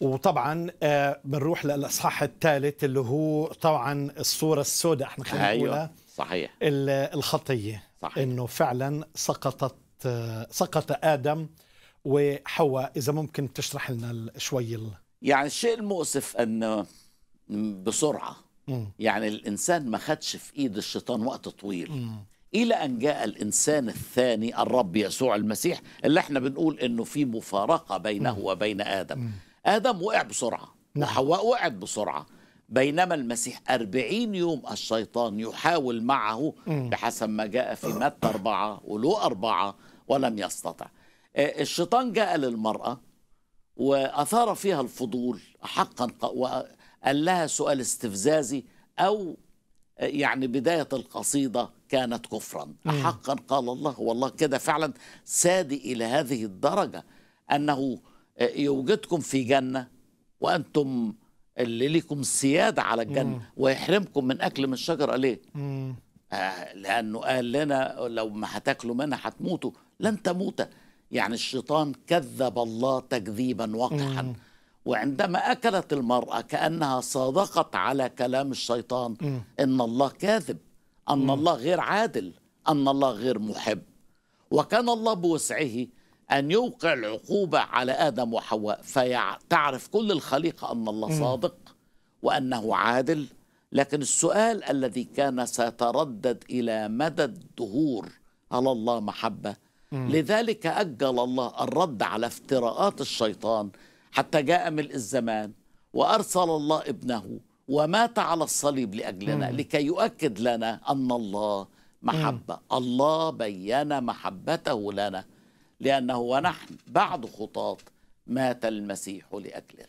وطبعا آه، بنروح للاصحاح الثالث اللي هو طبعا الصوره السوداء احنا خلينا أيوة. صحيح الخطيه صحيح. انه فعلا سقطت آه، سقط ادم وحواء اذا ممكن تشرح لنا شوي يعني الشيء المؤسف انه بسرعه يعني الانسان ما خدش في ايد الشيطان وقت طويل الى ان جاء الانسان الثاني الرب يسوع المسيح اللي احنا بنقول انه في مفارقه بينه وبين ادم آدم وقع بسرعة نعم. وحواء وقعت بسرعة بينما المسيح أربعين يوم الشيطان يحاول معه بحسب ما جاء في متى أربعة ولو أربعة ولم يستطع آه، الشيطان جاء للمرأة وأثار فيها الفضول حقا وقال لها سؤال استفزازي أو آه، يعني بداية القصيدة كانت كفرا حقا قال الله والله كده فعلا سادي إلى هذه الدرجة أنه آه، يوجدكم في جنة وأنتم اللي لكم سيادة على الجنة مم. ويحرمكم من أكل من الشجرة ليه؟ آه لأنه قال لنا لو ما هتاكلوا منها هتموتوا لن تموت يعني الشيطان كذب الله تكذيبا وقحا مم. وعندما أكلت المرأة كأنها صادقت على كلام الشيطان مم. إن الله كاذب أن مم. الله غير عادل أن الله غير محب وكان الله بوسعه أن يوقع العقوبة على آدم وحواء فتعرف كل الخليقة أن الله صادق وأنه عادل لكن السؤال الذي كان سيتردد إلى مدى الدهور على الله محبة لذلك أجل الله الرد على افتراءات الشيطان حتى جاء ملء الزمان وأرسل الله ابنه ومات على الصليب لأجلنا لكي يؤكد لنا أن الله محبة الله بين محبته لنا لأنه ونحن بعد خطاط مات المسيح لأجلنا